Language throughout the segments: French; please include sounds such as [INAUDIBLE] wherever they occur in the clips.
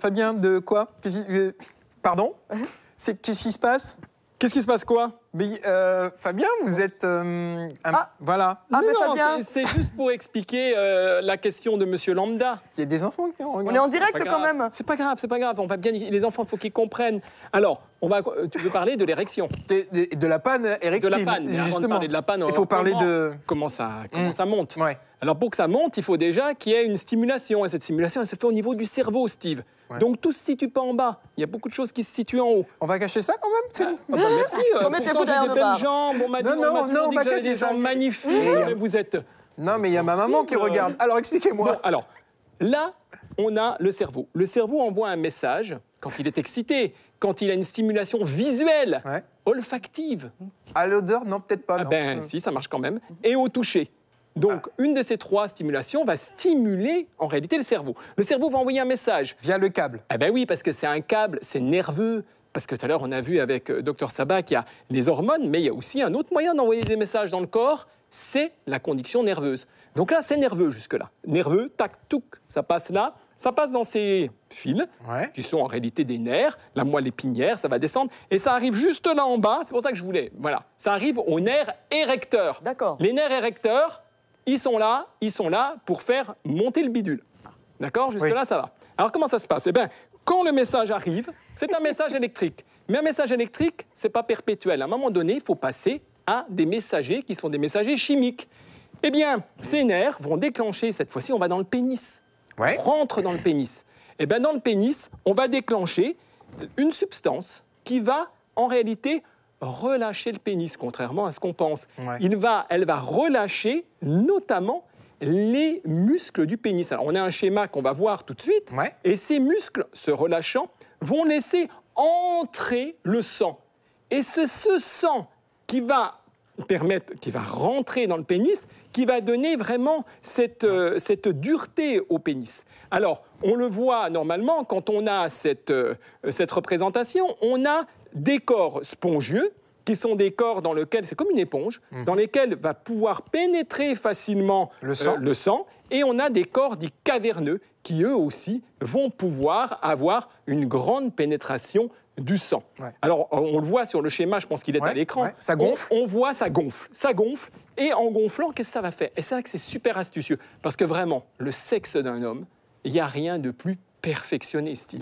Fabien, de quoi euh, Pardon C'est qu'est-ce qui se passe Qu'est-ce qui se passe quoi Mais euh, Fabien, vous êtes euh, ah voilà. Ah, mais c'est [LAUGHS] juste pour expliquer la question de Monsieur Lambda. Il y a des enfants qui ont On est en direct quand même. C'est pas grave, c'est pas grave. On va bien. Les enfants, faut qu'ils comprennent. Alors, on va, tu veux parler de l'érection de, la panne érectile. De la panne, la panne, il faut parler de comment ça, hum. ça monte. Ouais. Alors pour que ça monte, il faut déjà qu'il y ait une stimulation, et cette stimulation, elle se fait au niveau du cerveau, Steve. Donc tout se situe pas en bas. Il y a beaucoup de choses qui se situent en haut. On va cacher ça quand même. Ah, bah, [LAUGHS] euh, on des belles jambes. On m'a dit, non, non, non, que hum. Vous êtes. Non, mais il y a ma maman qui hum. regarde. Alors expliquez-moi. alors là, on a le cerveau. Le cerveau envoie un message quand il est excité quand il a une stimulation visuelle, olfactive. À l'odeur, non, peut-être pas. Ah ben si, ça marche quand même. Et au toucher. Donc, ah. une de ces trois stimulations va stimuler en réalité le cerveau. Le cerveau va envoyer un message. Via le câble. Ah ben oui, parce que c'est un câble, c'est nerveux. Parce que tout à l'heure, on a vu avec euh, Dr Sabat qu'il y a les hormones, mais il y a aussi un autre moyen d'envoyer des messages dans le corps, c'est la condition nerveuse. Donc là, c'est nerveux jusque-là. Nerveux, tac, touc, ça passe là, ça passe dans ces fils, qui sont en réalité des nerfs, la moelle épinière, ça va descendre, et ça arrive juste là en bas, c'est pour ça que je voulais, voilà, ça arrive aux nerfs érecteurs. D'accord. Les nerfs érecteurs, ils sont là, ils sont là pour faire monter le bidule. D'accord Jusque-là, ça va. Alors comment ça se passe Eh bien, quand le message arrive, c'est un message [LAUGHS] électrique. Mais un message électrique, c'est pas perpétuel. À un moment donné, il faut passer à des messagers qui sont des messagers chimiques. Eh bien, ces nerfs vont déclencher, cette fois-ci, on va dans le pénis. On rentre dans le pénis. Eh bien, dans le pénis, on va déclencher une substance qui va, en réalité, relâcher le pénis, contrairement à ce qu'on pense. elle va relâcher notamment les muscles du pénis. Alors, on a un schéma qu'on va voir tout de suite. Et ces muscles, se relâchant, vont laisser entrer le sang. Et c'est ce sang qui va permettre, qui va rentrer dans le pénis, qui va donner vraiment cette, euh, cette dureté au pénis. Alors, on le voit normalement quand on a cette, euh, cette représentation, on a des corps spongieux qui sont des corps dans lesquels, c'est comme une éponge, mhm. dans lesquels va pouvoir pénétrer facilement le euh, sang. le sang, et on a des corps dits caverneux qui, eux aussi, vont pouvoir avoir une grande pénétration du sang. Alors, on le voit sur le schéma, je pense qu'il est à l'écran. ça gonfle. On, voit, ça gonfle. Ça gonfle. Et en gonflant, qu'est-ce que ça va faire Et c'est là que c'est super astucieux. Parce que vraiment, le sexe d'un homme, il n'y a rien de plus perfectionné, Steve.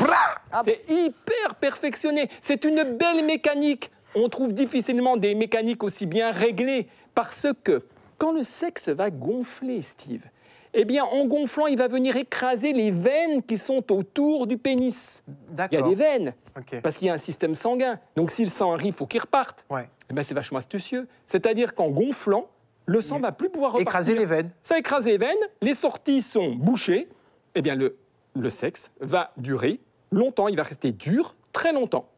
Ah c'est hyper perfectionné. C'est une belle mécanique. On trouve difficilement des mécaniques aussi bien réglées. Parce que quand le sexe va gonfler, Steve, eh bien, en gonflant, il va venir écraser les veines qui sont autour du pénis. Il y a des veines, parce qu'il y a un système sanguin. Donc, si le sang arrive, faut il faut qu'il reparte. Eh bien, c'est vachement astucieux. C'est-à-dire qu'en gonflant, le sang va plus pouvoir repartir. Écraser les veines. Ça écrase les veines, les sorties sont bouchées. Eh bien, le sexe va durer longtemps, il va rester dur très longtemps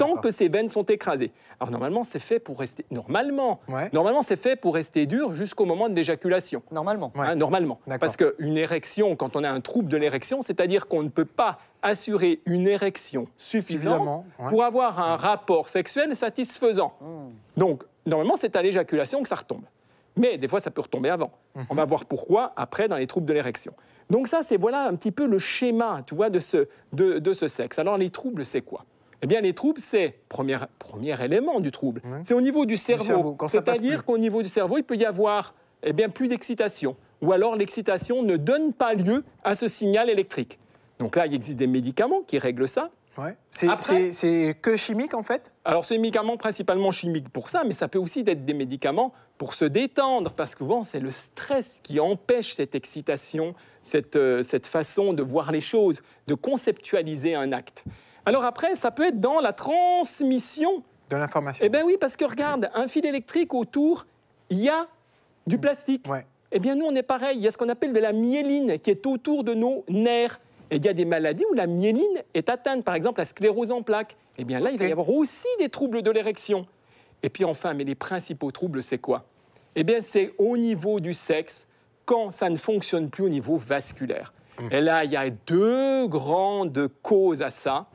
tant que ces veines sont écrasées. Alors normalement, c'est fait pour rester normalement. Normalement, c'est fait pour rester dur jusqu'au moment de l'éjaculation. Normalement. Hein, ouais. normalement. Parce qu'une érection, quand on a un trouble de l'érection, c'est-à-dire qu'on ne peut pas assurer une érection suffisante pour avoir un rapport sexuel satisfaisant. Hmm. Donc normalement, c'est à l'éjaculation que ça retombe. Mais des fois, ça peut retomber avant. Mhm. On va voir pourquoi après dans les troubles de l'érection. Donc ça, c'est voilà un petit peu le schéma, tu vois, de ce, de ce sexe. Alors les troubles, c'est quoi eh bien, les troubles, c'est premier, premier élément du trouble. C'est au niveau du cerveau. C'est-à-dire qu'au niveau du cerveau, il peut y avoir eh bien, plus d'excitation. Ou alors l'excitation ne donne pas lieu à ce signal électrique. Donc là, il existe des médicaments qui règlent ça. Ouais. C'est que chimique en fait Alors c'est des médicaments principalement chimiques pour ça, mais ça peut aussi être des médicaments pour se détendre, parce que souvent c'est le stress qui empêche cette excitation, cette, euh, cette façon de voir les choses, de conceptualiser un acte. Alors après, ça peut être dans la transmission. De l'information. Eh bien oui, parce que regarde, un fil électrique autour, il y a du plastique. Eh bien nous, on est pareil. Il y a ce qu'on appelle de la myéline qui est autour de nos nerfs. Et il y a des maladies où la myéline est atteinte, par exemple la sclérose en plaques. Eh bien là, il va y avoir aussi des troubles de l'érection. Et puis enfin, mais les principaux troubles, c'est quoi Eh bien, c'est au niveau du sexe, quand ça ne fonctionne plus au niveau vasculaire. Mmh. Et là, il y a deux grandes causes à ça.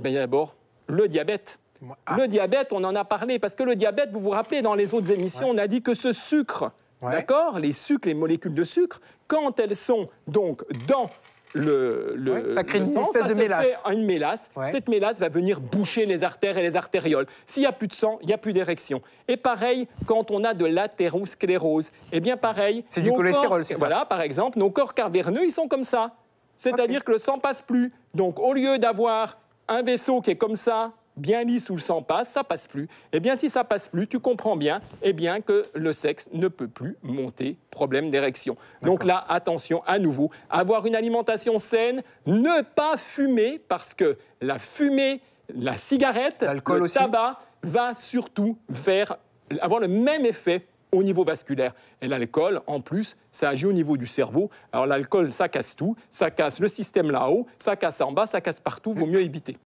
Eh bien, d'abord le diabète. Le ah. diabète, on en a parlé, parce que le diabète, vous vous rappelez, dans les autres émissions, on a dit que ce sucre, d'accord, les sucres, les molécules de sucre, quand elles sont donc dans le, ça crée une espèce de mélasse. Une mélasse. Cette mélasse va venir boucher les artères et les artérioles. S'il n'y a plus de sang, il n'y a plus d'érection. Et pareil, quand on a de l'athérosclérose, eh bien pareil. C'est du cholestérol, c'est ça Voilà, par exemple, nos corps caverneux, ils sont comme ça. C'est-à-dire que le sang passe plus. Donc, au lieu d'avoir un vaisseau qui est comme ça, bien lisse où le sang passe, ça passe plus. Et eh bien, si ça passe plus, tu comprends bien, et eh bien que le sexe ne peut plus monter, problème d'érection. Donc là, attention à nouveau, avoir une alimentation saine, ne pas fumer parce que la fumée, la cigarette, le tabac va surtout faire avoir le même effet au niveau vasculaire. Et l'alcool, en plus, ça agit au niveau du cerveau. Alors l'alcool, ça casse tout, ça casse le système là-haut, ça casse en bas, ça casse partout, vaut mieux éviter.